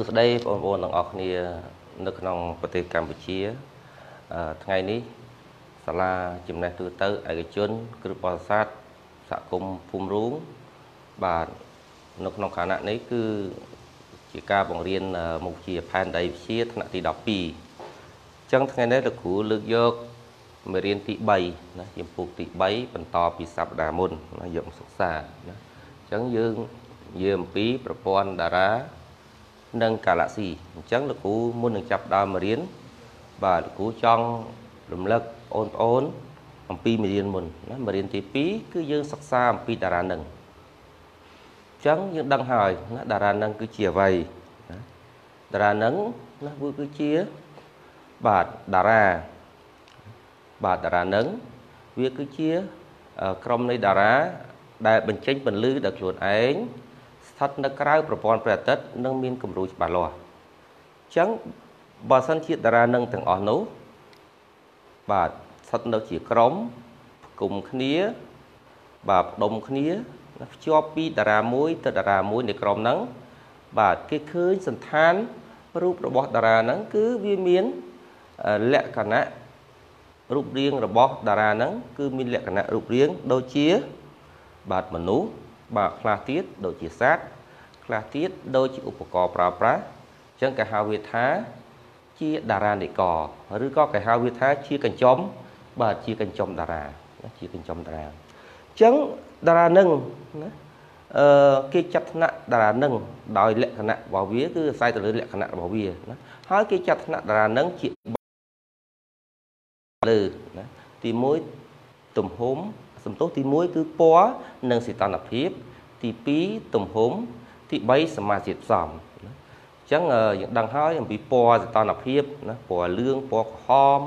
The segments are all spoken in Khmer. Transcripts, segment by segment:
សួស្តីបងប្អូនទាំងអស់គ្នា នៅក្នុងប្រទេសកម្ពុជាថ្ងៃនេះ សាលាចំណេះទូទៅឯកជនគ្រឹះបរិស័ទសហគមន៍ភូមិរូងបាទនៅក្នុងខណៈនេះគឺជាការបង្រៀនមុខជាផែនដីវិទ្យាថ្នាក់ទី12អញ្ចឹងថ្ងៃនេះលោកគ្រូលើកយកមេរៀនទី3ណាជំពូកទី3បន្តពីសប្តាហ៍មុនយកសិក្សាណាអញ្ចឹងយើងនិយាយអំពីប្រព័ន្ធតារានិង Galaxy អញ្ចឹងលោកគ្រូមុននឹងចាប់ដើមរៀនបាទលោកគ្រូចង់រំលឹកបងប្អូនអំពីមេរៀនមុនណាមេរៀនទី2គឺយើងសិក្សាអំពីតារានឹងអញ្ចឹងយើងដឹងហើយណាតារានឹងគឺជាអ្វីណាតារានឹងណាវាគឺជាបាទតារា បាទតារានឹងវាគឺជាក្រុមនៃតារា ដែលបញ្ចេញពន្លឺដល់ខ្លួនឯងស្ថិតនៅក្រៅប្រព័ន្ធព្រះអាទិត្យនិងមានគំរូច្បាស់លាស់អញ្ចឹងបើសិនជាតារានឹងទាំងអស់នោះបាទស្ថិតនៅជាក្រុមផ្គុំគ្នា បាទផ្ដុំគ្នាភ្ជាប់ពីតារាមួយទៅតារាមួយនៃក្រុមហ្នឹងបាទគេឃើញសន្តានរូបរបស់តារាហ្នឹងគឺវាមានលក្ខណៈរូបរាងរបស់តារាហ្នឹងគឺមានលក្ខណៈរូបរាង ដូចជា បាទមនុស្សបាទខ្លះទៀតដូចជាសាច់ខ្លះទៀតដូចជាឧបករណ៍ប្រើប្រាស់អញ្ចឹងគេហៅវាថាជាតារានិករឬក៏គេហៅវាថាជាកញ្ចុំបាទជាកញ្ចុំតារាជាកញ្ចុំតារាអញ្ចឹងតារានឹងណាអឺគេចាត់ថ្នាក់តារានឹងដោយលក្ខណៈរបស់វាគឺអាស្រ័យទៅលើលក្ខណៈរបស់វាណាហើយគេចាត់ថ្នាក់តារានឹងជាលើណាទី1ទំហំសំទុះទី1គឺពណ៌និងសីតុណ្ហភាព ទី2ទំហំទី3សមាសធាតុផ្សំណាអញ្ចឹងយើងដឹងហើយអំពីពណ៌សីតុណ្ហភាពណាពណ៌លឿងពណ៌ក្រហម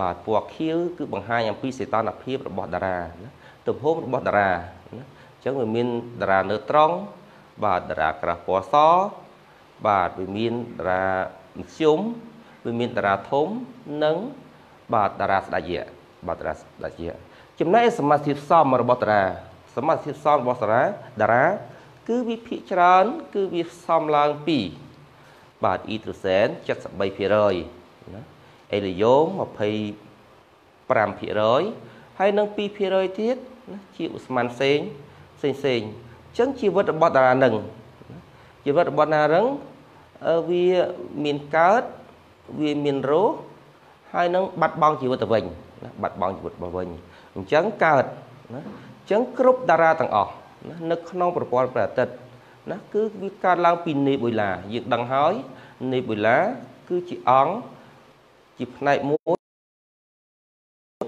បាទពណ៌ខៀវគឺបង្ហាញអំពីសីតុណ្ហភាពរបស់តារាណាទំហំរបស់តារាណាអញ្ចឹងវាមានតារានៅត្រង់បាទតារាក្រាស់ពណ៌សបាទវាមានតារាមធ្យមវាមានតារាធំនិង បាទតារាស្ដេចយៈបាទតារាស្ដេចយៈចំណែកសមាធិសមរបស់តារាសមាធិសមរបស់តារាតារា គឺវាភាគច្រើន គឺវាផ្សំឡើងពីបាទអ៊ីត្រូសែន73%ណាអេលីយ៉ូម25%ហើយនឹង2%ទៀតណាជាឧស្ម័នផ្សេងផ្សេងផ្សេងអញ្ចឹងជីវិតរបស់តារានឹងជីវិតរបស់ណារឹងវាមានកើតវាមានរស់ហើយនឹង បាត់បង់ជីវិតទៅវិញណាបាត់បង់ជីវិតរបស់វិញអញ្ចឹងកើតណាអញ្ចឹងគ្រប់តារាទាំងអស់ណានៅក្នុងប្រព័ន្ធព្រះអាទិត្យណា គឺវាកើតឡើងពីនេប៊ូឡាយើងដឹងហើយនេប៊ូឡា គឺជាអង្គជាផ្នែកមួយ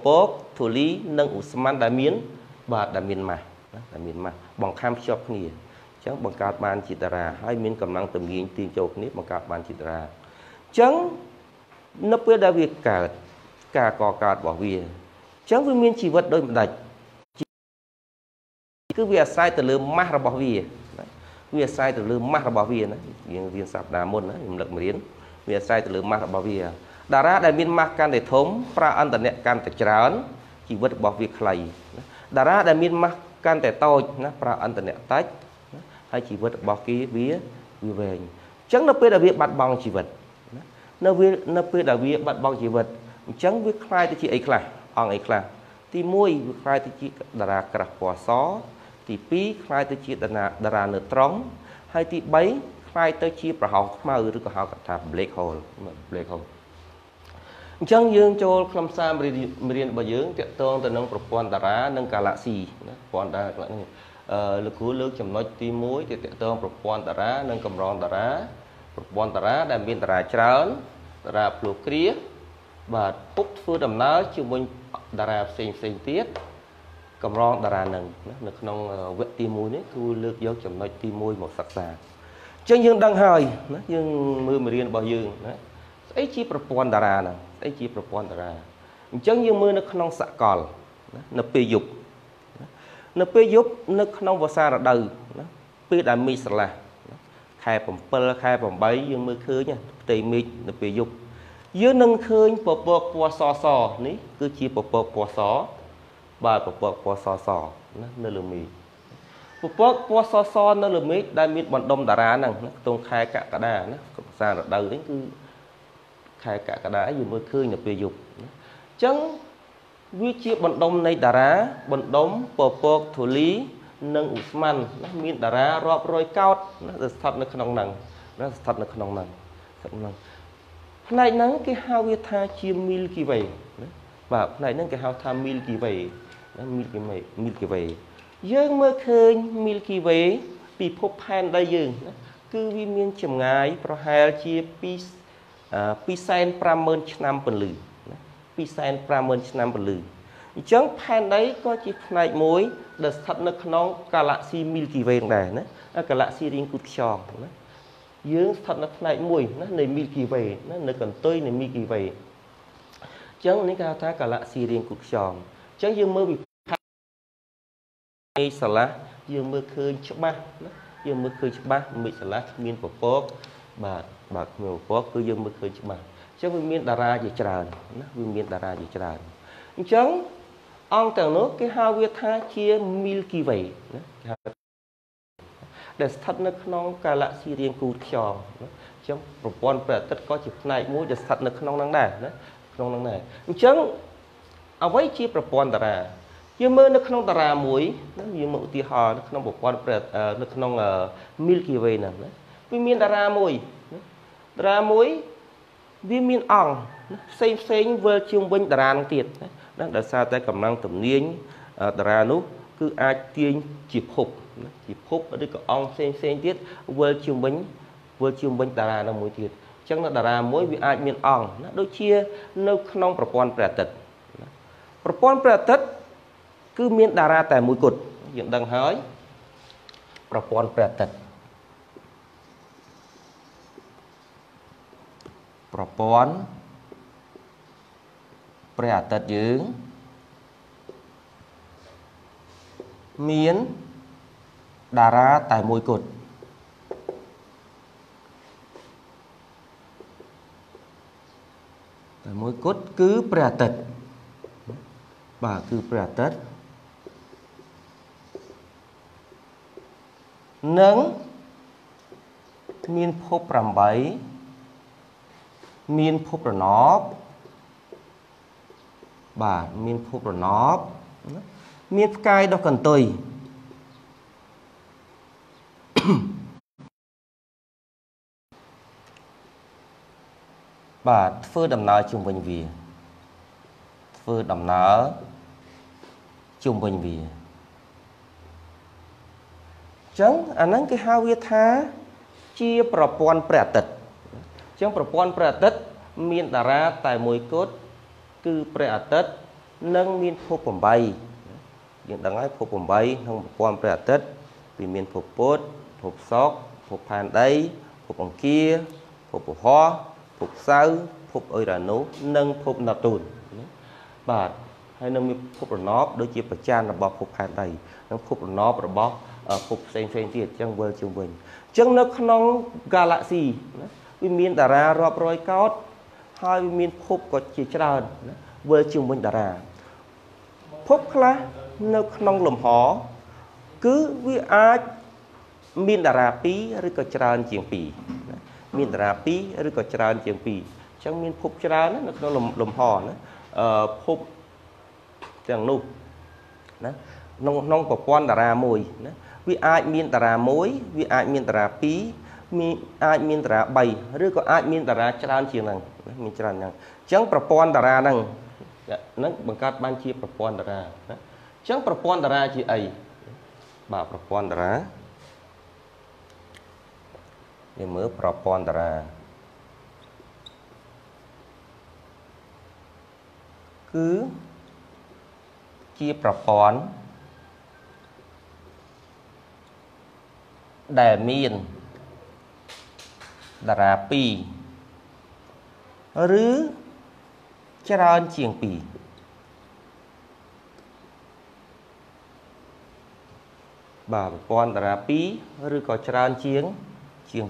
ពកធូលី និងឧស្ម័នដែលមាន បាទដែលមានម៉ាស់ណាដែលមានម៉ាស់បង្ខំភ្ជាប់គ្នាអញ្ចឹងបង្កើតបានជាតារាហើយមានកម្លាំងទំនាញទាញចូលគ្នាបង្កើតបានជាតារាអញ្ចឹងនៅពេលដែលវាកើតការកកើតរបស់វាចឹងវាមានជីវិតដោយមិនដាច់គឺវាអាស្រ័យទៅលើម៉ាស់របស់វាវាអាស្រ័យទៅលើម៉ាស់របស់វាណាយើងរៀនសប្តាហ៍មុនណាខ្ញុំលើកមករៀនវាអាស្រ័យទៅលើម៉ាស់របស់វាតារាដែលមានម៉ាស់កាន់តែធំប្រាអន្តរៈកាន់តែច្រើនជីវិតរបស់វាខ្លីតារាដែលមានម៉ាស់កាន់តែតូចណាប្រាអន្តរៈតិចហើយជីវិតរបស់គេវាវាវែងអញ្ចឹងនៅពេលដែលវា បាត់បង់ជីវិតនៅវានៅពេលដែលវាបាត់បង់ជីវិតអញ្ចឹងវាคล้ายទៅជាអីខ្លះអង្គអីខ្លះទី1វាខ្លាយទៅជាតារាក្រាស់ពណ៌សទី2ខ្លាយទៅជាតារានៅត្រង់ហើយទី3ខ្លាយទៅជា ប្រហោងខ្មៅឬក៏ហៅថា black hole black hole អញ្ចឹងយើង ចូលខ្លឹមសារមេរៀនរបស់យើងតាក់ទងទៅនឹងប្រព័ន្ធតារា និងកាឡាក់ស៊ីណាប្រព័ន្ធតារាកាឡាក់នេះអឺលោកគ្រូលើកចំណុច ទី1ទាក់ទងប្រព័ន្ធតារា និងកម្រងតារា ប្រព័ន្ធតារាដែលមានតារាច្រើនតារាភ្លោះគ្រាបាទពុកធ្វើដំណើរជាមួយតារាផ្សេងផ្សេងទៀតកម្រងតារានឹងនៅ ក្នុងវគ្គទី1នេះគឺលើកយកចំណុចទី1មកសិក្សាចឹងយើងដឹងហើយណាយើងមើលមេរៀនរបស់យើងណាស្អីជាប្រព័ន្ធតារាហ្នឹងស្អីជាប្រព័ន្ធតារាអញ្ចឹងយើងមើលនៅក្នុងសកលណានៅពេលយប់នៅពេលយប់នៅក្នុងវស្សារដូវណាពេលដែលមេឃស្រឡះខែ7ខែ8យើងមើលឃើញផ្ទៃមេឃនៅពេលយប់យើងនឹងឃើញពពកពណ៌សសនេះគឺជាពពកពណ៌សបាទពពកពណ៌សសណានៅលើមេឃពពកពណ៌សសនៅលើមេឃដែលមានបណ្ដុំតារាហ្នឹងខ្ទង់ខែកក្កដាណាកំសាន្តរដូវនេះគឺខែកក្កដាយើងមើលឃើញនៅពេលយប់អញ្ចឹងវាជាបណ្ដុំនៃតារាបណ្ដុំពពកធូលីនិងឧស្ម័នណាមានតារារាប់រយកោតណាស្ថិតនៅក្នុងហ្នឹងណាស្ថិតនៅក្នុងហ្នឹងស្ថិតក្នុងហ្នឹងផ្នែកហ្នឹងគេហៅវាថាជា Milky Way ណាបាទផ្នែកហ្នឹងគេហៅថា Milky Way ណា Milky Way Milky Way យើងមើលឃើញ Milky Way ពិភពផែនដីយើងណាគឺវាមានចម្ងាយប្រហែលជា2 250,000ឆ្នាំពន្លឺណា250,000ឆ្នាំពន្លឺអញ្ចឹងផែនដីក៏ជាផ្នែកមួយដែលស្ថិតនៅក្នុង Galaxy Milky Way ដែរណា Galaxy រាងគូខ្យងណាយើងស្ថិតនៅផ្នែកមួយណានៃ Milky Way ណានៅកន្ទុយនៃ Milky Way អញ្ចឹងនេះគេហៅថា Galaxy រាងគូខ្យងអញ្ចឹងយើងមើលវិភាគនៃសាឡាស់យើងមើលឃើញច្បាស់ណាយើងមើលឃើញច្បាស់មេឃសាឡាស់គ្មានពពក បាទបាទគ្មានពពកគឺយើងមើលឃើញច្បាស់អញ្ចឹងវាមានតារាជាច្រើនណាវាមាន តារាជាច្រើនអញ្ចឹងអង្គទាំងនោះគេហៅវាថាជា Milky Way ណាគេហៅដែលស្ថិតនៅក្នុងកាឡាក់ស៊ីរាងគូខ្យងណាអញ្ចឹងប្រព័ន្ធព្រះអាទិត្យក៏ជាផ្នែកមួយដែលស្ថិតនៅក្នុងហ្នឹងដែរណាក្នុងហ្នឹងដែរអញ្ចឹងអ្វីជាប្រព័ន្ធតារាយើងមើលនៅក្នុងតារាមួយណាយើងមើលឧទាហរណ៍នៅក្នុងប្រព័ន្ធព្រះនៅក្នុង Milky Way ហ្នឹងណាវាមានតារាមួយណាតារាមួយវាមានអង្គផ្សេងផ្សេងវិលជុំវិញតារានឹងទៀតណាដោយសារតែកម្លាំងទំនាញតារានោះគឺអាចទាញជាភពជាភពឬក៏អង្គផ្សេងផ្សេងទៀតវិលជាវិញវិលជាវិញតារានឹងមួយទៀតអញ្ចឹងនៅតារាមួយវាអាច មានអង្គណាដូចជានៅក្នុងប្រព័ន្ធព្រះអាទិត្យប្រព័ន្ធព្រះអាទិត្យគឺមានតារាតែមួយគត់យើងដឹងហើយប្រព័ន្ធព្រះអាទិត្យប្រព័ន្ធព្រះអាទិត្យយើងមានតារាតែមួយគត់តែមួយគត់គឺព្រះអាទិត្យបាទគឺព្រះអាទិត្យនិងមានភព8មានភពរណប បាទមានភពរណប មានផ្កាយដុះកន្ទុយបាទធ្វើដំណើរជុំវិញវាធ្វើដំណើរជុំវិញវាអញ្ចឹងអាហ្នឹងគេហៅវាថា ជាប្រព័ន្ធព្រះអាទិត្យអញ្ចឹងប្រព័ន្ធព្រះអាទិត្យមានតារាតែមួយគត់គឺព្រះអាទិត្យនិងមានភព8យើងដឹងហើយភព8ក្នុងប្រព័ន្ធព្រះអាទិត្យវាមានភពពុទ្ធភពសុក្រភពផែនដីភពអង្គារភពពហោភពសៅភពអុយរ៉ាណូសនិងភពណាតូន បាទហើយនឹងមានភពរណបដូចជាប្រចានរបស់ ភពផែនដីនិងភពរណបរបស់ភពផ្សេងផ្សេងទៀតអញ្ចឹងវិលជុំវិញអញ្ចឹងនៅក្នុង galaxy ណាវាមានតារារាប់រយកោត ហើយវាមានភពក៏ជាច្រើនណាវិលជុំវិញតារាភពខ្លះនៅក្នុងលំហ គឺវាអាចមានតារា2ឬក៏ច្រើនជាង2មានតារា2ឬក៏ច្រើនជាង2អញ្ចឹងមានភពច្រើននៅក្នុងលំហណាអឺភពទាំងនោះណាក្នុងក្នុងប្រព័ន្ធតារាមួយណាវាអាចមានតារាមួយវាអាចមានតារា2មានអាចមានតារា3ឬក៏អាច មានតារាច្រើនជាងហ្នឹងមានច្រើនហ្នឹងអញ្ចឹងប្រព័ន្ធតារាហ្នឹងហ្នឹងបង្កើតបានជា ប្រព័ន្ធតារាណាអញ្ចឹងប្រព័ន្ធតារាជាអីបាទប្រព័ន្ធតារាយើងមើលប្រព័ន្ធតារាគឺជាប្រព័ន្ធដែលមានតារា2ឬច្រើនជាង2បាទប្រព័ន្ធតារា2ឬក៏ច្រើនជាង2ជាង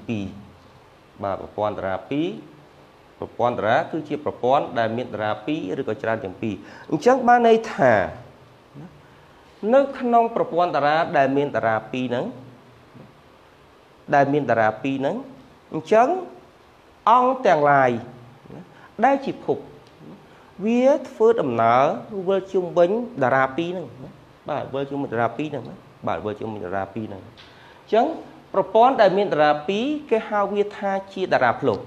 2បាទប្រព័ន្ធតារា2ប្រព័ន្ធតារាគឺជាប្រព័ន្ធដែលមានតារា2ឬក៏ច្រើនជាង2អញ្ចឹងបានន័យថា នៅ ក្នុងប្រព័ន្ធតារាដែលមាន តារា2ហ្នឹងដែលមានតារា2ហ្នឹងអញ្ចឹងអង្គទាំងឡាយដែលជាភពវាធ្វើដំណើរវិលជុំវិញតារា2ហ្នឹងបាទវិលជុំវិញតារា2ហ្នឹងបាទវិលជុំវិញតារា2ហ្នឹងអញ្ចឹងប្រព័ន្ធដែលមានតារា2គេហៅវាថាជាតារាភ្លុក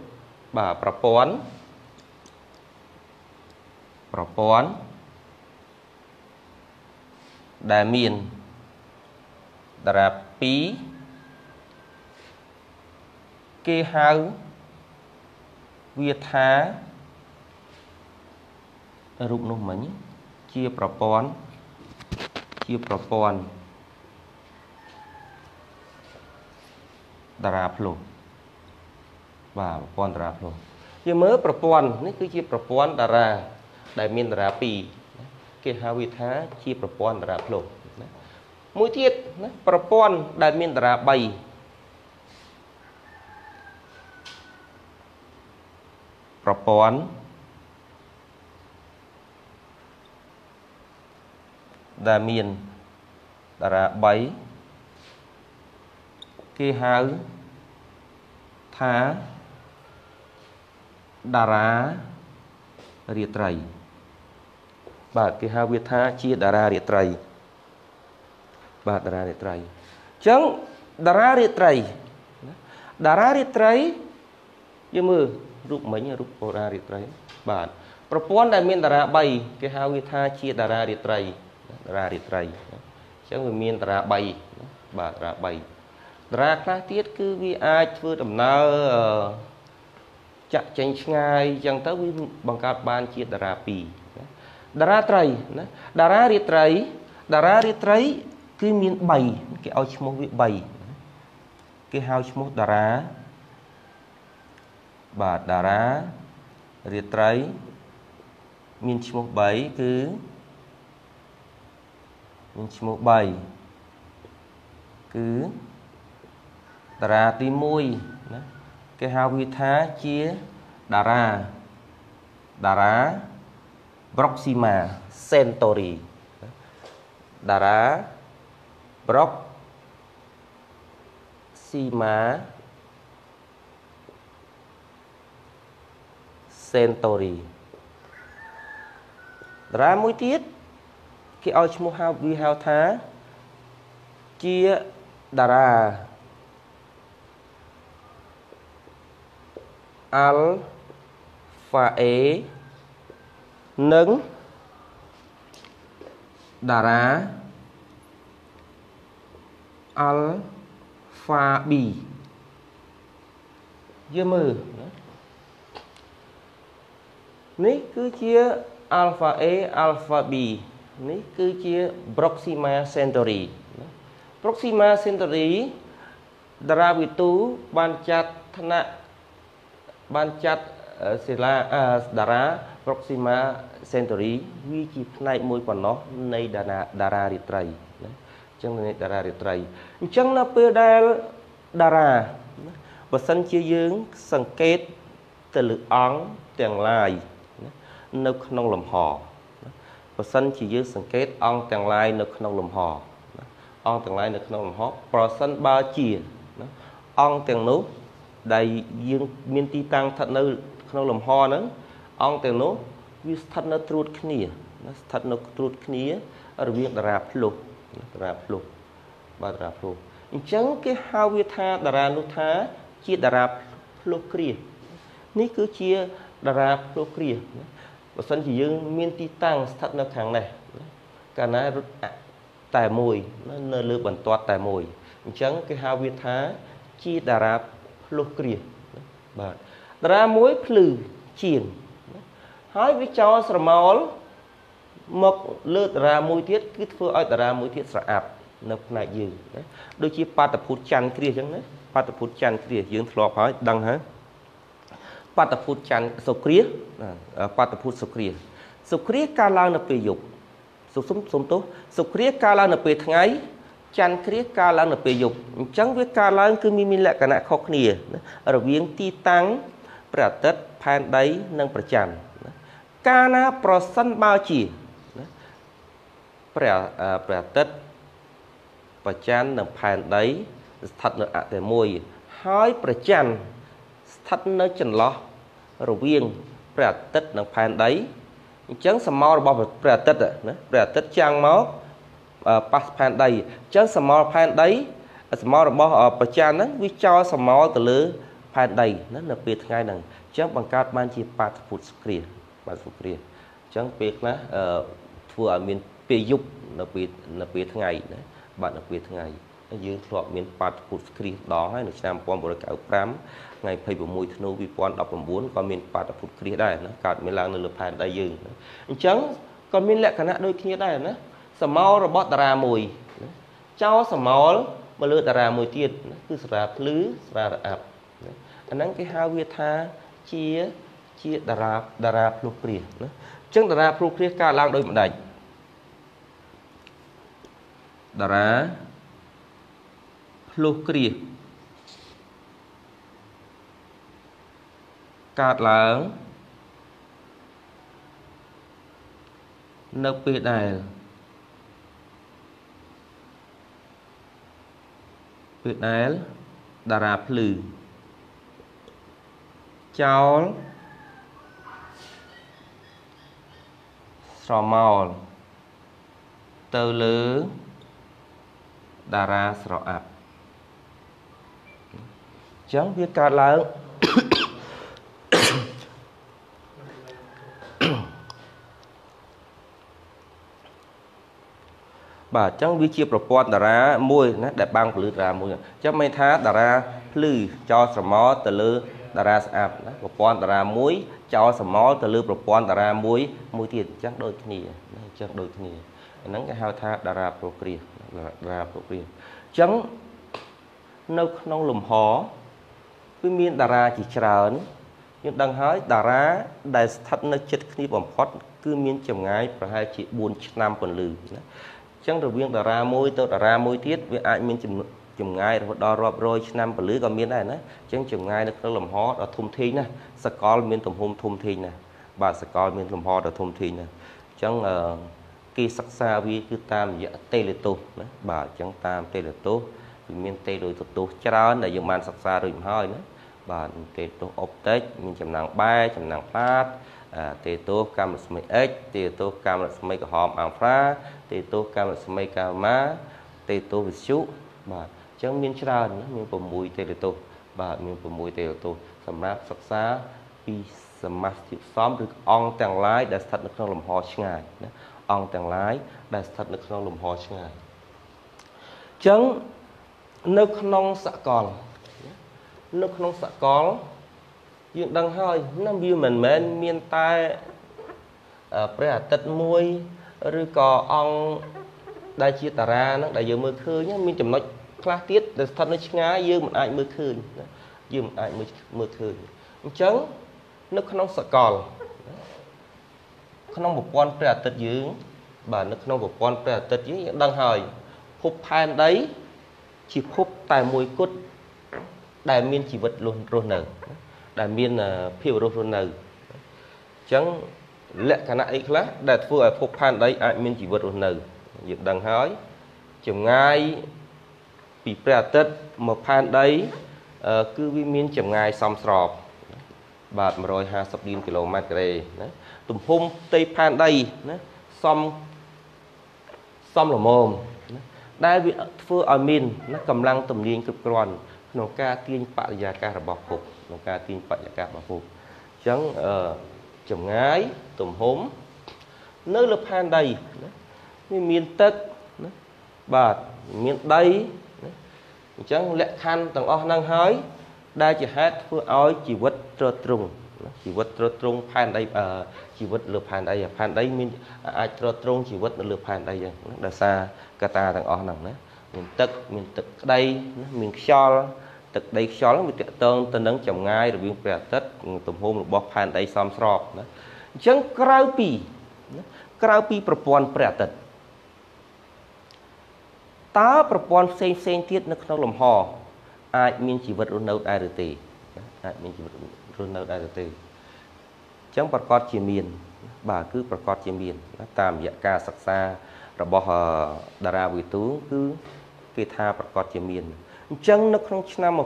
បាទប្រព័ន្ធប្រព័ន្ធដែលមានតារា2គេហៅវាថារូបនោះមិញជាប្រព័ន្ធជាប្រព័ន្ធតារាផ្លុះបាទប្រព័ន្ធតារាផ្លុះយើងមើលប្រព័ន្ធនេះគឺជាប្រព័ន្ធតារាដែលមានតារា2គេហៅវាថាជាប្រព័ន្ធតារាផ្លុះណាមួយទៀតណាប្រព័ន្ធដែលមានតារា3ប្រព័ន្ធដែលមានតារា3គេហៅថាតារារាត្រីបាទគេហៅវាថាជាតារារាត្រីបាទតារារាត្រីអញ្ចឹងតារារាត្រីតារារាត្រីយើងមើលរូបមិញរូបបុរារាត្រីបាទប្រព័ន្ធដែលមានតារា3គេហៅវាថាជាតារារាត្រីតារារាត្រីអញ្ចឹងវាមានតារា3បាទតារា3តារាខ្លះទៀតគឺវាអាចធ្វើដំណើរចាក់ចែងឆ្ងាយអញ្ចឹងទៅវាបង្កើតបានជាតារា2ណាតារាត្រីណាតារារាត្រី តារារាត្រីគឺមាន3គេឲ្យឈ្មោះវា3គេហៅឈ្មោះតារាបាទតារារាត្រីមានឈ្មោះ3គឺមានឈ្មោះ3គឺតារាទី1ណាគេហៅវាថាជាតារាតារា Proxima Centauri តារា Proxima Centauri តារាមួយទៀតគេឲ្យឈ្មោះហៅវាហៅថាជាតារាអាល់ហ្វាអេនិងតារាអាល់ហ្វាប៊ីយើងមើលនេះគឺជា alpha A alpha B នេះគឺជា Proxima Centauri Proxima Centauri តារាវិទូបានចាត់ថ្នាក់បានចាត់សិលាតារា Proxima Centauri វាជាផ្នែកមួយប៉ុណ្ណោះនៃតារាតារារាត្រីណាអញ្ចឹងនៃតារារាត្រីអញ្ចឹងនៅពេលដែលតារាបើសិនជាយើងសង្កេតទៅលើអង្គទាំងឡាយនៅក្នុងលំហបើសិន ជាយើងសង្កេត អង្គទាំងឡាយនៅ ក្នុងលំហ អង្គទាំងឡាយនៅក្នុងលំហប្រសិនបើជា អង្គទាំងនោះដែលយើងមានទីតាំងស្ថិតនៅក្នុងលំហហ្នឹងអង្គទាំងនោះវាស្ថិតនៅត្រួតគ្នាណាស្ថិតនៅត្រួតគ្នា រវាងតារាភ្លុះតារាភ្លុះបាទតារាភ្លុះអញ្ចឹងគេហៅវាថាតារានោះថាជាតារាភ្លុះគ្រានេះគឺជាតារាភ្លុះគ្រាបើសិនជាយើង មានទីតាំងស្ថិតនៅខាងនេះកាលណារត់តែមួយនៅលើបន្ទាត់តែមួយ អញ្ចឹងគេហៅវាថាជាតារាលុះគ្រាបាទតារាមួយភ្លឺជាងហើយវាចោលស្រមោលមកលើតារាមួយទៀតគឺធ្វើឲ្យតារាមួយទៀតស្រអាប់នៅផ្នែកយើងណាដូចជាបាតុភូតច័ន្ទគ្រាអញ្ចឹងណាបាតុភូតច័ន្ទគ្រាយើងធ្លាប់ហើយដឹងហើយបាតុភូតច័ន្ទសុគ្រាបាតុភូតសុគ្រាសុគ្រាកាលឡើងនៅពេលយប់សុខសុំសុំទោសសុគ្រាកាលឡើងនៅពេលថ្ងៃច័ន្ទគ្រាសកើតឡើងនៅពេលយប់អញ្ចឹងវាកើតឡើងគឺមានលក្ខណៈខុសគ្នារវាងទីតាំងព្រះអាទិត្យផែនដីនិងព្រះច័ន្ទកាលណាប្រសិនបើជាព្រះព្រះអាទិត្យព្រះច័ន្ទនិងផែនដី ស្ថិតនៅអតិមួយ ហើយព្រះច័ន្ទស្ថិតនៅចន្លោះរវាងព្រះអាទិត្យនិងផែនដីអញ្ចឹងសមោរបស់ព្រះអាទិត្យណាព្រះអាទិត្យចាំងមកប៉ះផែនដីអញ្ចឹងសមល់ផែនដីសមល់របស់ប្រចាំហ្នឹងវាចោលសមល់ទៅលើផែនដីណានៅពេលថ្ងៃហ្នឹងអញ្ចឹងបង្កើតបានជាបាតុភូតស្គ្រាបាតុភូតស្គ្រាអញ្ចឹងពេលខ្លះធ្វើឲ្យមានពេលយប់នៅពេលនៅពេលថ្ងៃណាបាទនៅពេលថ្ងៃយើងធ្លាប់មានបាតុភូតស្គ្រាម្ដងហើយនៅឆ្នាំ1995ថ្ងៃ26ធ្នូ2019ក៏មានបាតុភូតស្គ្រាដែរណាកើតមានឡើង នៅលើផែនដីយើងអញ្ចឹងក៏មានលក្ខណៈដូចគ្នាដែរណាសមោលរបស់តារាមួយចោលសមោលមកលើតារាមួយទៀតគឺសារាភ្លឺសារារអាប់អាហ្នឹងគេហៅវាថាជាជាតារាតារាភ្លុះព្រះណាអញ្ចឹងតារាភ្លុះព្រះកើតឡើងដោយម្ដេចតារាភ្លុះគ្រាកើតឡើងនៅពេលដែលគឺដែលតារាភ្លឺចោលស្រមោលទៅលើតារាស្រអាប់អញ្ចឹងវាកើតឡើងបាទអញ្ចឹងវាជាប្រព័ន្ធតារាមួយណាដែលបាំងពលឺតារាមួយអញ្ចឹងមិនថាតារាភ្លឺចោលស្រមោលទៅលើតារាស្អាប់ណាប្រព័ន្ធតារាមួយចោលស្រមោលទៅលើប្រព័ន្ធតារាមួយមួយទៀតអញ្ចឹងដូចគ្នាណាអញ្ចឹងដូចគ្នាអាហ្នឹងគេហៅថាតារាប្រគ្រាសតារាប្រគ្រាសអញ្ចឹងនៅក្នុងលំហគឺមានតារាជាច្រើនយើងដឹងហើយតារា ដែលស្ថិតនៅចិត្តគ្នាបំផុត គឺមានចម្ងាយប្រហែលជា4ឆ្នាំពន្លឺណាចឹងរវាងតារាមួយទៅតារាមួយទៀតវាអាចមានចម្ងាយរហូតដល់រាប់រយឆ្នាំពលឺក៏មានដែរណាចឹងចម្ងាយនៅក្នុងលំហដ៏ធំធេងណាសកល មានទំហំធំធេងណាបាទសកល មានលំហដ៏ធំធេងណាចឹងអឺគេសិក្សាវាគឺតាមរយៈតេឡេតូសណាបាទអញ្ចឹងតាមតេឡេតូសគឺមានតេឡេតូសច្រើនដែលយើងបានសិក្សារួចមកហើយណាបាទទេទោសអុបតិចមានចំណាំងបែចំណាំងផ្លាតទេទោសកម្មរស្មី X ទេទោសកម្មរស្មីក្រហមអាំងហ្វ្រាទេទោសកម្មរស្មីកាម៉ាទេទោសវិសុបាទអញ្ចឹងមានច្រើន មាន6ទេទោសបាទមាន6ទេទោសសម្រាប់សិក្សាពីសមាសជាសំឬអង្គទាំងឡាយដែលស្ថិតនៅក្នុងលំហឆ្ងាយណាអង្គទាំងឡាយដែលស្ថិតនៅក្នុងលំហឆ្ងាយអញ្ចឹងនៅក្នុងសកលនៅក្នុងសកលយើងដឹងហើយនឹងវាមិនមែនមានតែព្រះអាទិត្យមួយឬក៏អង្គដែលជាតារាហ្នឹងដែលយើងមើលឃើញមានចំណុចខ្លះទៀតដែលស្ថិតនៅឆ្ងាយយើងមិនអាចមើលឃើញយើងមិនអាចមើលមើលឃើញអញ្ចឹងនៅក្នុងសកលក្នុងប្រព័ន្ធព្រះអាទិត្យយើង បាទនៅក្នុងប្រព័ន្ធព្រះអាទិត្យយើងយើងដឹងហើយភពផែនដីជាភពតែមួយគត់ដែលមានជីវិតរស់នៅដែលមានភាពរស់រស់នៅអញ្ចឹងលក្ខណៈអីខ្លះដែលធ្វើឲ្យភពផែនដីអាចមានជីវិតរស់នៅយើងដឹងហើយចម្ងាយពីព្រះអាទិត្យមកផែនដីគឺវាមានចម្ងាយសមស្រប បាទ150លានគីឡូម៉ែត្រការ៉េណាទំហំផ្ទៃផែនដីណាសមសមល្មមណាដែលវាធ្វើឲ្យមានណាកម្លាំងទំនាញគ្រប់គ្រាន់ក្នុងការទាញបរិយាកាសរបស់ភពក្នុងការទាញបរិយាកាសរបស់ភពអញ្ចឹងអឺចម្ងាយទំហំនៅលើផែនដីណាវាមានទឹកណាបាទមានដីណាអញ្ចឹងលក្ខខណ្ឌទាំងអស់ហ្នឹងហើយដែលជាហេតុធ្វើឲ្យជីវិតត្រទ្រង់ជីវិតត្រទ្រង់ផែនដីជីវិតលើផែនដីផែនដីមានអាចត្រទ្រង់ជីវិតនៅលើផែនដីចឹងដោយសារកត្តាទាំងអស់ហ្នឹងណាមានទឹកមានទឹកក្តីមានខ្យល់ទឹកដីខ្យល់វាតកតងទៅនឹងចម្ងាយរវាងព្រះអាទិត្យទំហំរបស់ផែនដីសមស្របណាអញ្ចឹងក្រៅពី ក្រៅពីប្រព័ន្ធព្រះអាទិត្យតើប្រព័ន្ធផ្សេងផ្សេងទៀតនៅក្នុងលំហ អាចមានជីវិតរស់នៅដែរឬទេអាចមានជីវិតរស់នៅដែរឬទេអញ្ចឹងប្រកាសជាមាន បាទគឺប្រកាសជាមាន តាមរយៈការសិក្សារបស់តារាវិទូគឺគេថាប្រកាសជាមានអញ្ចឹងនៅក្នុងឆ្នាំ1975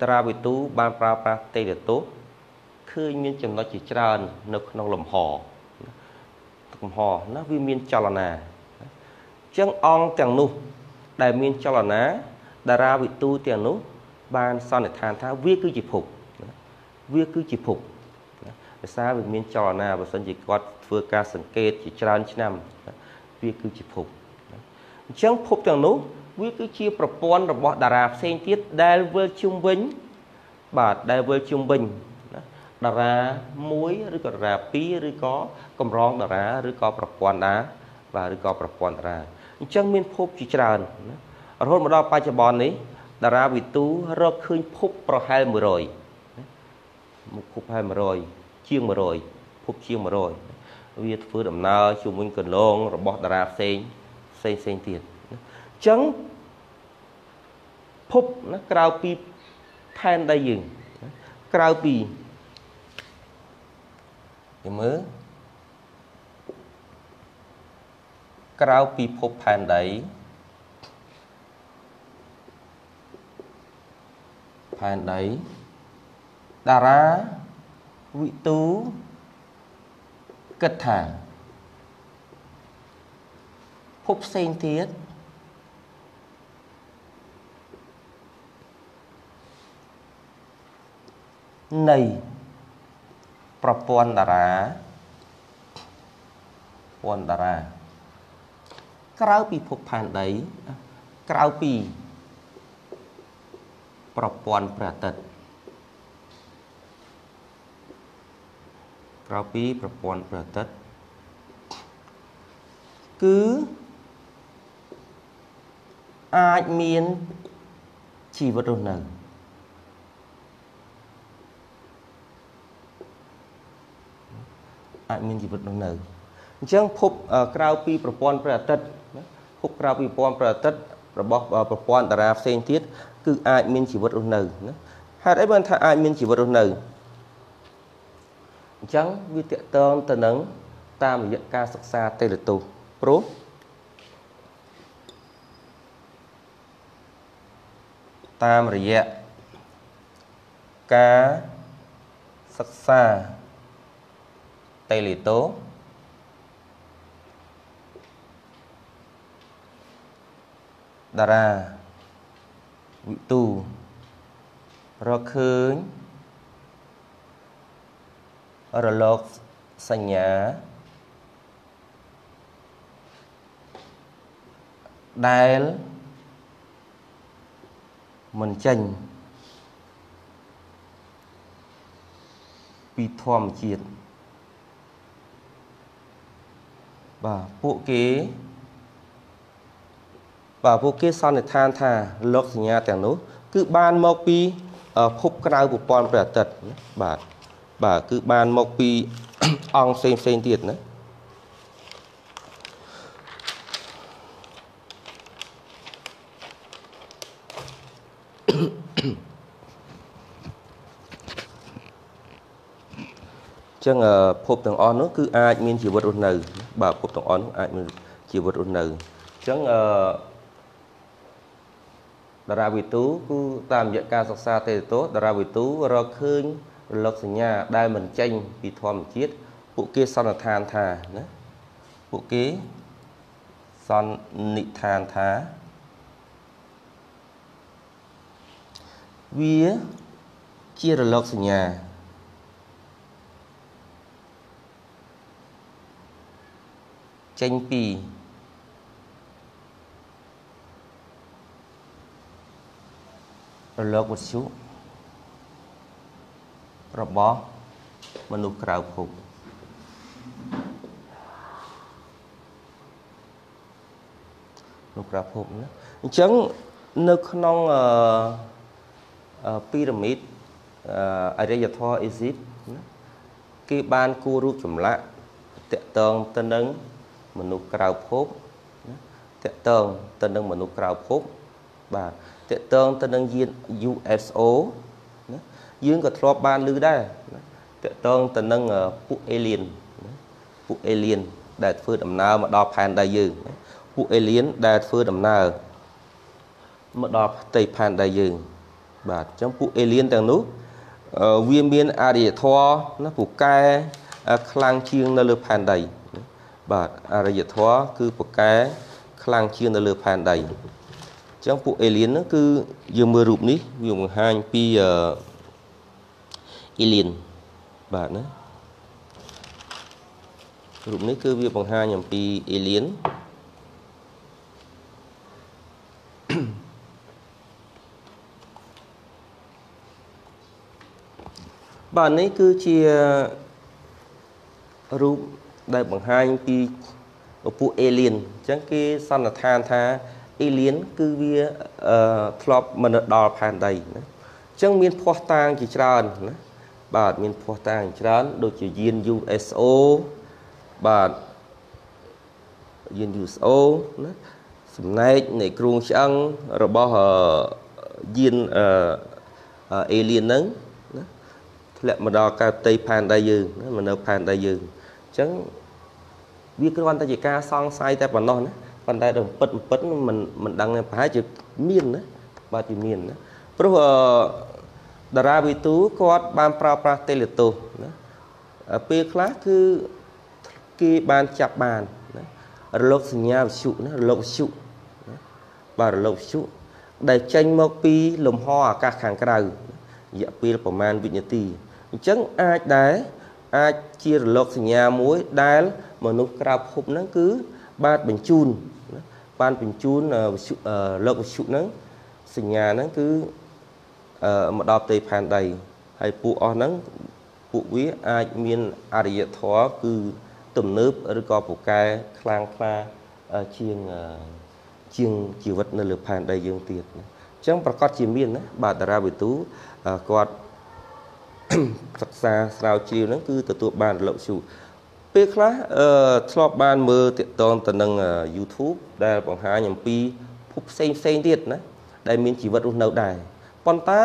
តារាវិទូបានប្រើប្រាស់តេឡេទូឃើញមានចំណុចជាច្រើននៅក្នុងលំហលំហណាវាមានចលនាអញ្ចឹងអង្គទាំងនោះ ដែលមានចលនាតារាវិទូទាំងនោះ បានសន្និដ្ឋានថាវាគឺជាភពវាគឺជាភពភាសាវាមានចលនាបើសិនជាគាត់ធ្វើការសង្កេតជាច្រើនឆ្នាំវាគឺជាភពអញ្ចឹងភពទាំងនោះវាគឺជាប្រព័ន្ធរបស់តារាផ្សេងទៀតដែលវិលជុំវិញបាទដែលវិលជុំវិញណាតារា1ឬក៏តារា2ឬក៏កម្រងតារាឬក៏ប្រព័ន្ធតាបាទឬក៏ប្រព័ន្ធតារាអញ្ចឹង មានភពជាច្រើនណារហូតមកដល់បច្ចុប្បន្ននេះ តារាវិទូរកឃើញភពប្រហែល100មកភពប្រហែល100ជាង100ភពជាង100វាធ្វើដំណើរជាមួយកន្លងរបស់តារាផ្សេងផ្សេងផ្សេងទៀតអញ្ចឹងភពណាក្រៅពីផែនដីយើងក្រៅពីយមើលក្រៅពីភពផែនដីផែនដីតារាវិទូគិតថាភពផ្សេងទៀតនៃប្រព័ន្ធតារាព័ន្ធតារាក្រៅពីភពផែនដីក្រៅពីប្រព័ន្ធព្រះអាទិត្យក្រៅពីប្រព័ន្ធព្រះអាទិត្យគឺអាចមានជីវិតរស់នៅអាចមានជីវិតរស់នៅអញ្ចឹងភពក្រៅពីប្រព័ន្ធព្រះអាទិត្យភពក្រៅពីប្រព័ន្ធព្រះអាទិត្យរបស់ប្រព័ន្ធតារាផ្សេងទៀតគឺអាចមានជីវិតរស់នៅណាហេតុអីបានថាអាចមានជីវិតរស់នៅអញ្ចឹងវាតកតងទៅនឹង តាមរយៈការសិក្សាទេលទូព្រោះតាមរយៈការសិក្សាតេលីតូតារាវិទូរកឃើញរលកសញ្ញាដែលមិនចេញពីធម្មជាតិបាទពួកគេបាទពួកគេសន្និដ្ឋានថាលោកសញ្ញាទាំងនោះគឺបានមកពីភពក្រៅប្រព័ន្ធព្រះអាទិត្យបាទបាទគឺបានមកពីអង្គផ្សេងផ្សេងទៀតណាចឹងភពទាំងអស់នោះគឺអាចមានជីវិតរស់នៅបាទភពទាំងអស់នោះអាចមានជីវិតរស់នៅចឹងអឺតារាវិទូគឺតាមរយៈការសិក្សាទេតោតារាវិទូរកឃើញរលកសញ្ញាដែលមិនចេញពីធម្មជាតិពួកគេសន្និដ្ឋានថាណាពួកគេសន្និដ្ឋានថាវាជារលកសញ្ញាចេញពីរលកវិទ្យុរបស់មនុស្សក្រៅភពមនុស្សក្រៅភពណាអញ្ចឹងនៅក្នុងអឺពីរ៉ាមីតអរិយធម៌អេស៊ីបគេបានគូររូបចម្លាក់តកតងទៅនឹងមនុស្សក្រៅភពណាតកតងទៅនឹងមនុស្សក្រៅភពបាទតកតងទៅនឹងយាន USO ណាយើងក៏ធ្លាប់បានឮដែរណាតកតងទៅនឹងពួក alien ពួក alien ដែលធ្វើដំណើរមកដល់ផែនដីយើងពួក alien ដែលធ្វើដំណើរមកដល់ផ្ទៃផែនដីយើង បាទអញ្ចឹងពួក alien ទាំងនោះវាមានអរិយធម៌ណាពូកែខ្លាំងជាងនៅលើផែនដីបាទអរិយធម៌គឺប្រកែខ្លាំងជាងនៅលើផែនដីអញ្ចឹងពួកអេលៀនហ្នឹងគឺយើងមើលរូបនេះវាបង្ហាញពីអេលៀនបាទណារូបនេះគឺវាបង្ហាញអំពីអេលៀនបាទនេះគឺជារូបដែលបង្ហាញពីពពួកអេលៀនអញ្ចឹងគេសន្និដ្ឋានថាអេលៀនគឺវាធ្លាប់មិនដល់ផែនដីណាអញ្ចឹងមានភ័ស្តុតាងជាច្រើនណាបាទមានភ័ស្តុតាងច្រើន ដូចជាយាន USO បាទយាន USO ណាសំណែកនៃគ្រួងឆ្អឹងរបស់យានអេលៀនហ្នឹងធ្លាក់មកដល់កើតទីផែនដីយើងនៅផែនដីយើងចឹងវាគ្រាន់តែជាការសង្ស័យតែប៉ុណ្ណោះណាប៉ុន្តែដល់ពិតពិតមិនមិនដឹងប្រហែលជាមានណាបាទជាមានណាព្រោះអឺតារាវិទូគាត់បានប្រើប្រាស់តេលេតូសណាពេលខ្លះគឺគេបានចាប់បានណារលកសញ្ញាវិទ្យុណារលកវិទ្យុណាបាទរលកវិទ្យុដែលចេញមកពីលំហអាកាសខាងក្រៅរយៈពេលប្រមាណវិនាទីអញ្ចឹងអាចដែរអាចជារលកសញ្ញាមួយ ដែល មនុស្សក្រៅភពហ្នឹងគឺបានបញ្ជូនបានបញ្ជូនវិសុលោកវិសុហ្នឹងសញ្ញាហ្នឹងគឺមកដល់ផ្ទៃផែនដីហើយពួកអស់ហ្នឹងពួកវាអាចមានអរិយធម៌គឺទំនើបឬក៏ពូកែខ្លាំងខ្លាជាងជាងជីវិតនៅលើផែនដីយើងទៀតអញ្ចឹងប្រកាសជាមានណាបាទតារាវិទូគាត់សិក្សាស្រាវជ្រាវហ្នឹងគឺទទួលបានរលកឈូពេលខ្លះអឺធ្លាប់បានមើលតាក់ទងទៅនឹង YouTube ដែលបង្ហាញអំពីភពផ្សេងផ្សេងទៀតណាដែលមានជីវិតរស់នៅដែរប៉ុន្តែ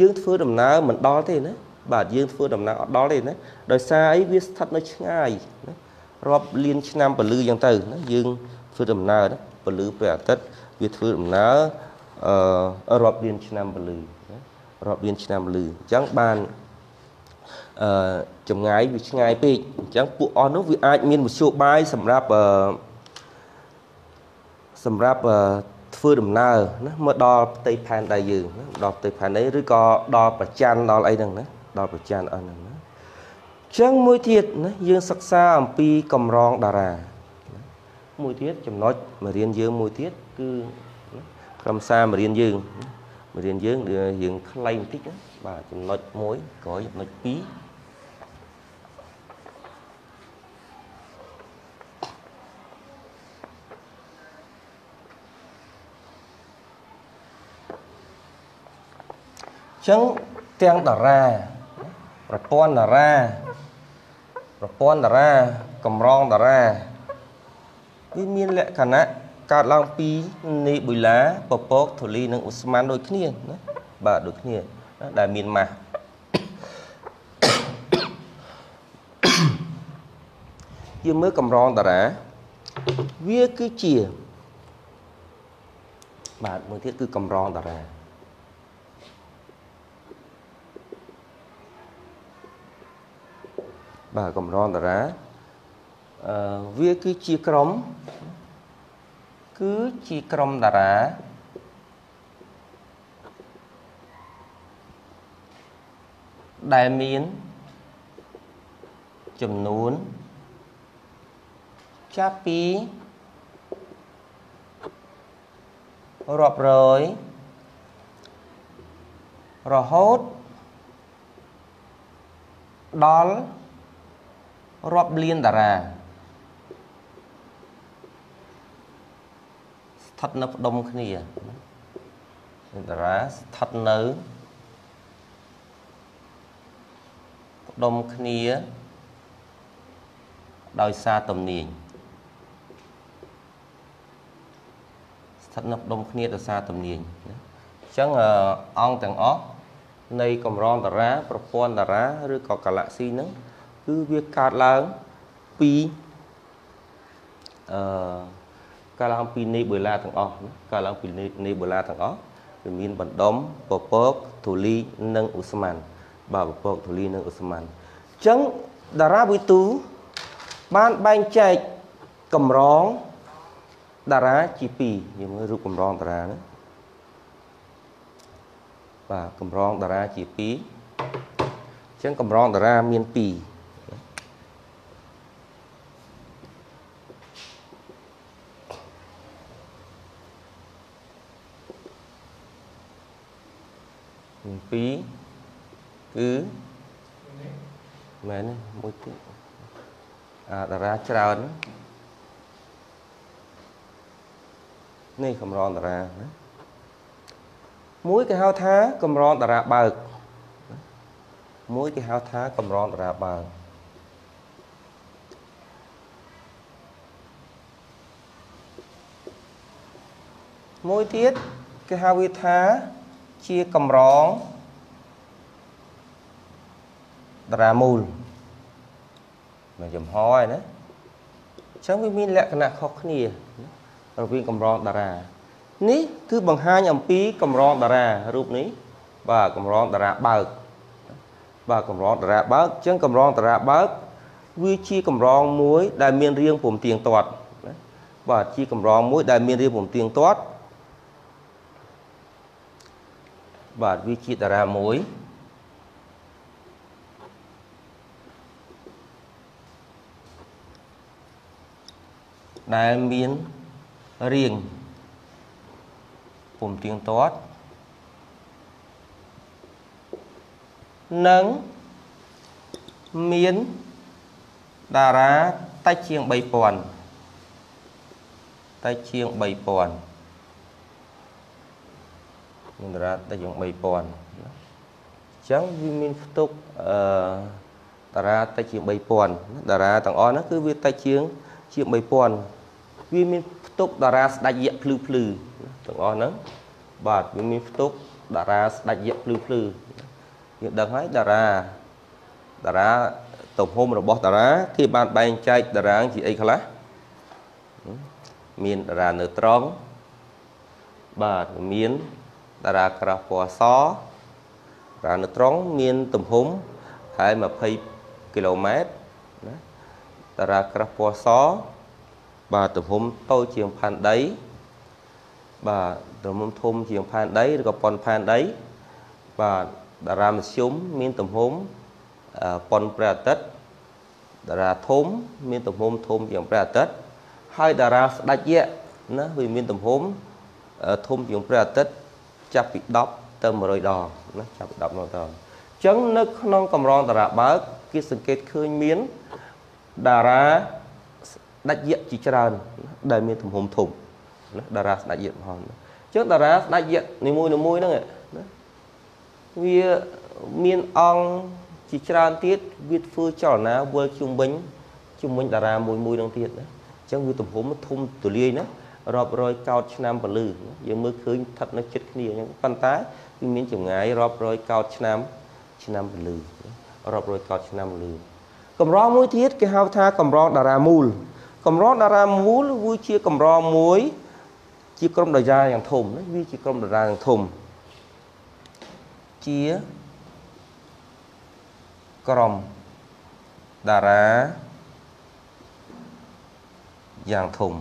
យើង ធ្វើដំណើរមិនដល់ទេណាបាទយើងធ្វើដំណើរអត់ដល់ទេណាដោយសារអីវាស្ថិតនៅឆ្ងាយណារាប់លាន ឆ្នាំពលឺយ៉ាងទៅណាយើងធ្វើដំណើរពលឺព្រះអាទិត្យវាធ្វើដំណើរអឺរាប់លានឆ្នាំពលឺណារាប់រៀនឆ្នាំលឺអញ្ចឹងបានអឺចម្ងាយវាឆ្ងាយពេកអញ្ចឹងពួកអស់នោះវាអាចមានមធ្យោបាយសម្រាប់អឺសម្រាប់ធ្វើដំណើរណាមកដល់ផ្ទៃផែនដីយើងណាដល់ផ្ទៃផែនដីឬក៏ដល់ប្រច័នដល់អីហ្នឹងណាដល់ប្រច័នអស់ហ្នឹងណាអញ្ចឹងមួយទៀតណាយើងសិក្សាអំពីកម្រងតារាមួយទៀតចំណុចមករៀនយើងមួយទៀតគឺក្រុមសារមករៀនយើងណាមេរៀនយើងយើងខ្លីបន្តិចណាបាទចំណុច1ក្រោយចំណុច2ចឹងទាំងតារាប្រព័ន្ធតារាប្រព័ន្ធតារាកម្រងតារាវាមានលក្ខណៈកើតឡើងពីនីប៊ុយឡាពពកធូលីនិងអ៊ូស្មានដូចគ្នាណាបាទដូចគ្នាដែលមានម៉ាស់យើងមើលកម្រងតារាវាគឺជា បាទមួយទៀតគឺកម្រងតារាបាទកម្រងតារាអឺវាគឺជាក្រុមគឺជាក្រុមតារាដែលមានចំនួនចាប់ពីរាប់រយរហូតដល់រាប់លានតារាថិតនៅផ្ដុំគ្នាតារាស្ថិតនៅផ្ដុំគ្នាដោយសារទំនាញស្ថិតនៅផ្ដុំគ្នាដោយសារទំនាញអញ្ចឹងអង្គទាំងអស់នៃកម្រងតារា ប្រព័ន្ធតារា ឬក៏កាឡាក់ស៊ីហ្នឹងគឺវាកើតឡើងពីអឺកើតឡើងពីនេបូឡាទាំងអស់កើតឡើងពីនេបូឡាទាំងអស់វាមានបណ្ដុំពពកធូលីនិងឧស្ម័នបាទពពកធូលីនិងឧស្ម័នអញ្ចឹងតារាវិទូបានបែងចែកកម្រងតារាជា2យើងមើលរូបកម្រងតារាណាបាទកម្រងតារាជា2អញ្ចឹងកម្រងតារាមាន2ទាំងពីរគឺមែនមួយទៀតអាតារាច្រើននេះកម្រតារាណាមួយគេហៅថាកម្រតារាបើក មួយគេហៅថាកម្រតារាបើកមួយទៀតគេហៅវាថាជាកម្រងតារាមូលមកចំហហើយណាអញ្ចឹងវាមានលក្ខណៈខុសគ្នារវាងកម្រងតារានេះគឺបង្ហាញអំពីកម្រងតារារូបនេះបាទកម្រងតារាបើកបាទកម្រងតារាបើកអញ្ចឹងកម្រងតារាបើកវាជាកម្រងមួយ ដែលមានរាងពំទៀងទាត់បាទជាកម្រងមួយដែលមានរាងពំទៀងទាត់បាទវាជាតារាមួយដែលមានរាងពុំទៀងទាត់និងមានតារាតិចជាង3000តិចជាង3000មានដុល្លារតិចជាង3000អញ្ចឹងវាមានផ្ទុកអឺតារាតិចជាង3000តារាទាំងអស់ហ្នឹងគឺវាតិចជាងជាង3000វាមានផ្ទុកតារាស្ដាច់យៈភ្លឺភ្លឺទាំងអស់ហ្នឹងបាទវាមានផ្ទុកតារាស្ដាច់យៈភ្លឺភ្លឺយើងដឹងហើយតារាតារាទំហំរបស់តារាគេបានបែងចែកតារាជាអីខ្លះមានតារានៅត្រង់បាទមានតារាក្រោះពណ៌សរានៅត្រង់មានទំហំប្រហែល20គីឡូម៉ែត្រណាតារាក្រោះពណ៌សបាទទំហំតូចជាងផែនដីបាទទំហំធំជាងផែនដីឬក៏ប៉ុនផែនដីបាទតារាមធ្យមមានទំហំប៉ុនព្រះអាទិត្យតារាធំមានទំហំធំជាងព្រះអាទិត្យហើយតារាស្ដេចយៈណាវាមានទំហំធំជាងព្រះអាទិត្យចាប់ពី10ទៅ100ដងណាចាប់ពី10មកដងអញ្ចឹងនៅក្នុងកម្រង តារាបើកគេសង្កេតឃើញមានតារាស្ដេចយៈជាច្រើនដែលមានទំហំធំណាតារាស្ដេចយៈមហន្តអញ្ចឹងតារាស្ដេចយៈនីមួយៗហ្នឹងណាវាមានអង្គជាច្រើនទៀតវាធ្វើចលនាវិលជុំវិញជុំវិញតារាមួយមួយនឹងទៀតណាអញ្ចឹងវាទំហំធំទូលាយណារាប់រយកោតឆ្នាំពលឺយើងមើលឃើញស្ថិតនៅចិត្តគ្នាអញ្ចឹងប៉ុន្តែវាមានចម្ងាយរាប់រយកោតឆ្នាំឆ្នាំពលឺរាប់រយកោតឆ្នាំពលឺកម្រមួយទៀតគេហៅថាកម្រតារាមូលកម្រតារាមូលវាជាកម្រមួយជាក្រុមតារាយ៉ាងធំណាវាជាក្រុមតារាយ៉ាងធំជាក្រុមតារាយ៉ាងធំ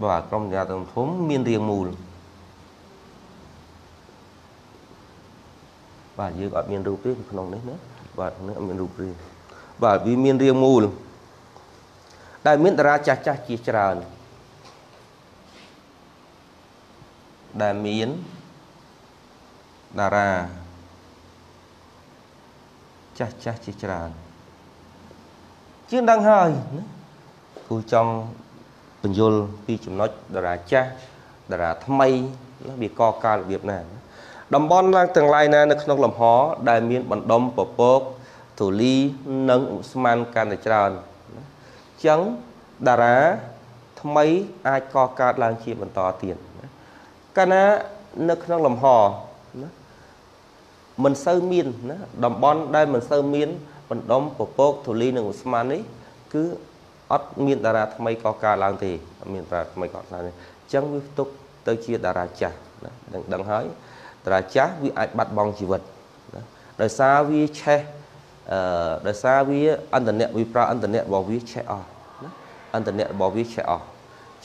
បើអាក្រុមញ្ញាទាំងធំមានរៀងមូលបាទយើងអត់មានរូបទេក្នុងនេះណាបាទនេះអត់មានរូបទេបាទវាមានរៀងមូលដែលមានតារាចាស់ចាស់ជាច្រើនដែលមានតារាចាស់ចាស់ជាច្រើនជាងដឹងហើយគូចង់បញ្យលពីចំណុចតារាចាស់តារាថ្មីណាវាកកើតរបៀបណាតំបន់ឡើងទាំងឡាយណានៅក្នុងលំហដែលមានបណ្ដុំពពកធូលីនិងឧស្ម័នកាន់តែច្រើនអញ្ចឹងតារាថ្មីអាចកកើតឡើងជាបន្តទៀតកាលណានៅក្នុងលំហណាមិនសូវមានណាតំបន់ដែលមិនសូវមានបណ្ដុំពពកធូលីនិងឧស្ម័ននេះគឺអត់មាន តារាថ្មីកកើតឡើងទេអត់មានតារាថ្មីកកើតឡើងទេអញ្ចឹងវាផ្ទុកទៅជាតារាចាស់ណាដឹងដឹងហើយ តារាចាស់វាអាចបាត់បង់ជីវិតណាដោយសារវាឆេះអឺដោយសារវា អន្តរៈវាប្រើអន្តរៈរបស់វាឆេះអស់ណាអន្តរៈរបស់វាឆេះអស់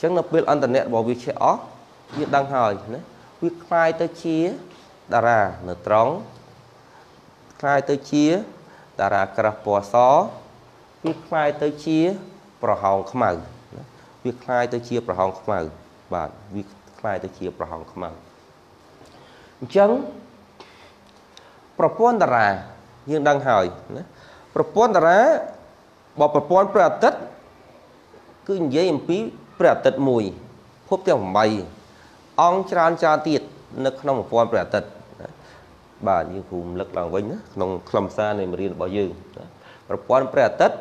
អញ្ចឹងនៅពេលអន្តរៈរបស់វាឆេះអស់វាដឹងហើយណាវាคล้ายទៅជាតារានៅត្រង់คล้ายទៅជា តារាក្រាស់ពណ៌សវាคล้ายទៅជាប្រហោងខ្មៅវាคล้ายទៅជាប្រហោងខ្មៅបាទវាคล้ายទៅជាប្រហោងខ្មៅអញ្ចឹងប្រព័ន្ធតារាយើងដឹងហើយណាប្រព័ន្ធតារាបើប្រព័ន្ធព្រះអាទិត្យគឺនិយាយអំពីព្រះអាទិត្យមួយភពទាំង8អង្គច្រើនច្រើនទៀតនៅក្នុងប្រព័ន្ធព្រះអាទិត្យបាទយើងព្រមលឹកឡើងវិញណាក្នុងខ្លឹមសារនៃមេរៀនរបស់យើងប្រព័ន្ធព្រះអាទិត្យ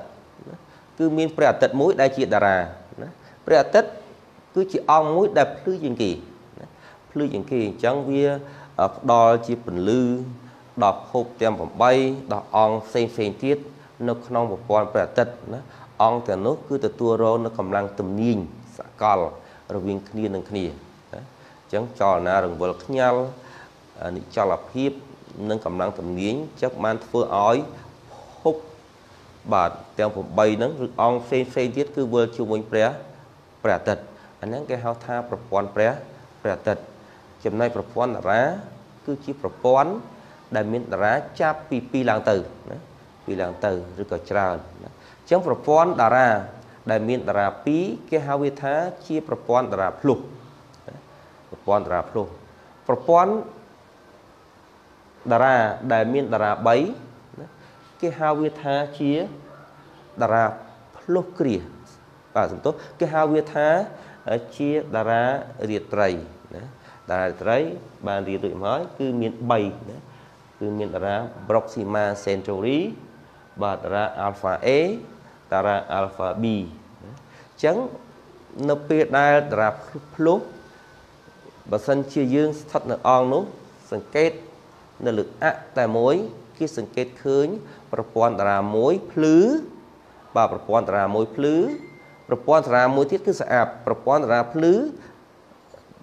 គឺមានព្រះអាទិត្យមួយដែលជាតារាណាព្រះអាទិត្យគឺជាអង្គមួយដែលភ្លឺជាងគេ ភ្លឺជាងគេអញ្ចឹងវាផ្ដល់ជាពន្លឺដល់ភពទាំង8ដល់អង្គផ្សេងផ្សេងទៀតនៅក្នុងប្រព័ន្ធព្រះអាទិត្យណាអង្គទាំងនោះគឺទទួលរងនៅកម្លាំងទំនាញសកលរវាងគ្នានឹងគ្នាណាអញ្ចឹងចលនារង្វល់ខ្ញាល់និចលភាពនិងកម្លាំងទំនាញចាប់បានធ្វើឲ្យបាទទាំង8ហ្នឹងឬអង្គផ្សេងផ្សេងទៀតគឺវិលជាមួយព្រះ ព្រះអាទិត្យអាហ្នឹងគេហៅថាប្រព័ន្ធព្រះព្រះអាទិត្យចំណែកប្រព័ន្ធតារា គឺជាប្រព័ន្ធដែលមានតារាចាប់ពី2ឡើងទៅណាពីឡើងទៅឬក៏ច្រើនណាអញ្ចឹងប្រព័ន្ធតារាដែលមានតារា2គេហៅវាថាជាប្រព័ន្ធតារាភ្លុះប្រព័ន្ធតារាភ្លុះប្រព័ន្ធតារាដែលមានតារា3គេហៅវាថាជាតារាភ្លោះគ្រាបាទសំទោសគេហៅវាថាជាតារារាត្រីណាតារារាត្រីបានរៀបដូចមកហើយគឺមាន3ណាគឺមានតារា Proxima Centauri បាទតារា Alpha A តារា Alpha B អញ្ចឹងនៅពេលដែលតារាភ្លោះបើសិនជាយើង ស្ថិតនៅអង្គនោះសង្កេតនៅលើអតែមួយគេសង្កេតឃើញប្រព័ន្ធតារាមួយភ្លឺបាទប្រព័ន្ធតារាមួយភ្លឺប្រព័ន្ធតារាមួយទៀតគឺស្អាប់ប្រព័ន្ធតារាភ្លឺ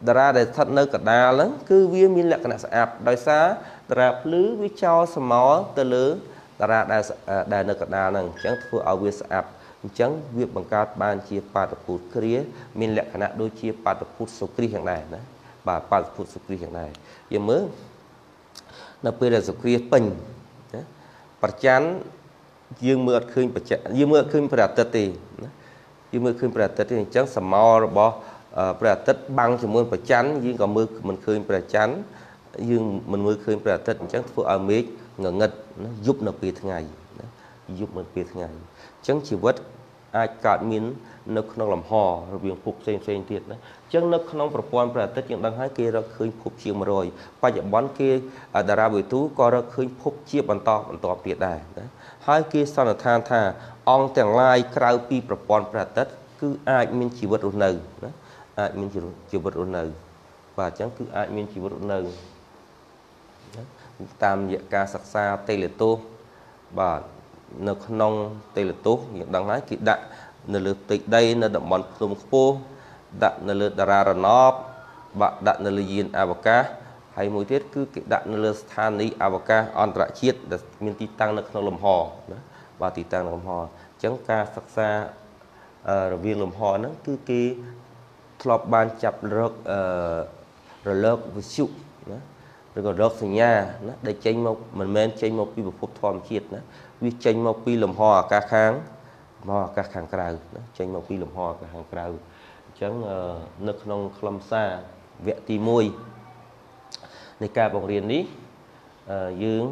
តារាដែលស្ថិតនៅកដាលហ្នឹង គឺវាមានលក្ខណៈស្អាប់ដោយសារតារាភ្លឺវាចោលសមល់ទៅលើ តារាដែលដែលនៅកដាលហ្នឹងអញ្ចឹងធ្វើឲ្យវាស្អាប់អញ្ចឹងវាបង្កើតបានជាបាតុភូតគ្រាមានលក្ខណៈដូចជា បាតុភូតសុគ្រីយ៉ាងដែរណាបាទបាតុភូតសុគ្រីយ៉ាងដែរយើងមើលនៅពេលដែលសុគ្រីពេញប្រច័នយើងមើលអត់ឃើញប្រច័នយើងមើលអត់ឃើញព្រះអាទិត្យទេណាយើងមើលឃើញព្រះអាទិត្យទេអញ្ចឹងសមររបស់ព្រះអាទិត្យបាំងជាមួយប្រច័នយើងក៏មើលមិនឃើញព្រះច័ន្ទយើងមិនមើលឃើញព្រះអាទិត្យអញ្ចឹងធ្វើឲ្យមេឃងងឹតយប់នៅពេលថ្ងៃយប់នៅពេលថ្ងៃអញ្ចឹងជីវិតអាចកើតមាននៅក្នុងលំហរវាងភពផ្សេងផ្សេងទៀតណាអញ្ចឹងនៅក្នុងប្រព័ន្ធព្រះអាទិត្យយើងដឹងហើយគេរកឃើញភពជាង100បច្ចុប្បន្នគេតារាវិទូក៏រកឃើញភពជាបន្តបន្តទៀតដែរណាហើយគេសន្និដ្ឋានថា អង្គទាំងឡាយក្រៅពីប្រព័ន្ធព្រះអាទិត្យគឺអាចមានជីវិតរស់នៅណាអាចមានជីវិតរស់នៅបាទអញ្ចឹងគឺអាចមានជីវិតរស់នៅតាមរយៈការសិក្សាតេលេតូបាទនៅក្នុងទេលទោសយើងដឹងហើយគេដាក់នៅលើផ្ទៃដីនៅតំបន់ភ្នំខ្ពស់ដាក់នៅលើតារារណបបាក់ដាក់នៅលើយាន អវកាសហើយមួយទៀតគឺគេដាក់នៅលើស្ថានីយ៍អវកាសអន្តរជាតិដែលមានទីតាំងនៅក្នុងលំហណាបាទទីតាំងនៅលំហអញ្ចឹងការសិក្សារវាងលំហហ្នឹងគឺគេធ្លាប់បានចាប់រករលកវិទ្យុណាឬក៏រោគសញ្ញាណាដែលចេញមកមិនមែនចេញមកពីប្រភពធម្មជាតិណាវាចេញមកពីលំហអាកាសខាងលំហអាកាសខាងក្រៅណាចេញមកពីលំហអាកាសខាងក្រៅអញ្ចឹងនៅក្នុងខ្លឹមសារវគ្គទី1នៃការបង្រៀននេះយើង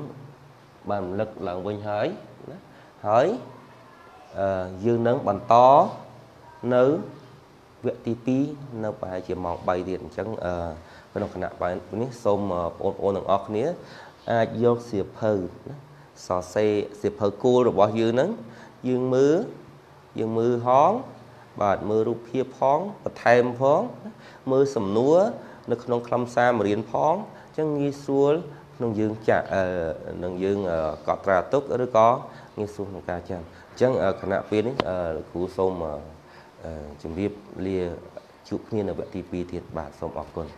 បានរំលឹកឡើងវិញហើយណាហើយយើងនឹងបន្តនៅវគ្គទី2នៅប្រហែលជាម៉ោង3ទៀតអញ្ចឹងអឺក្នុងគណៈបែបនេះសូមបងប្អូនទាំងអស់គ្នាអាចយកសៀវភៅណាសរសេរសៀវភៅគូលរបស់យើងហ្នឹងយើងមើលយើងមើលហងបាទមើលរូបភាពផងបន្ថែមផងមើលសំណួរនៅក្នុងខ្លឹមសារមេរៀនផងអញ្ចឹងងាយស្រួលក្នុងយើងចាក់នឹងយើងកត់ត្រាទុកឬក៏ងាយស្រួលក្នុងការចាំអញ្ចឹងគណៈពេលនេះលោកគ្រូសូមជម្រាបលាជួបគ្នានៅវគ្គទី2ទៀតបាទសូមអរគុណ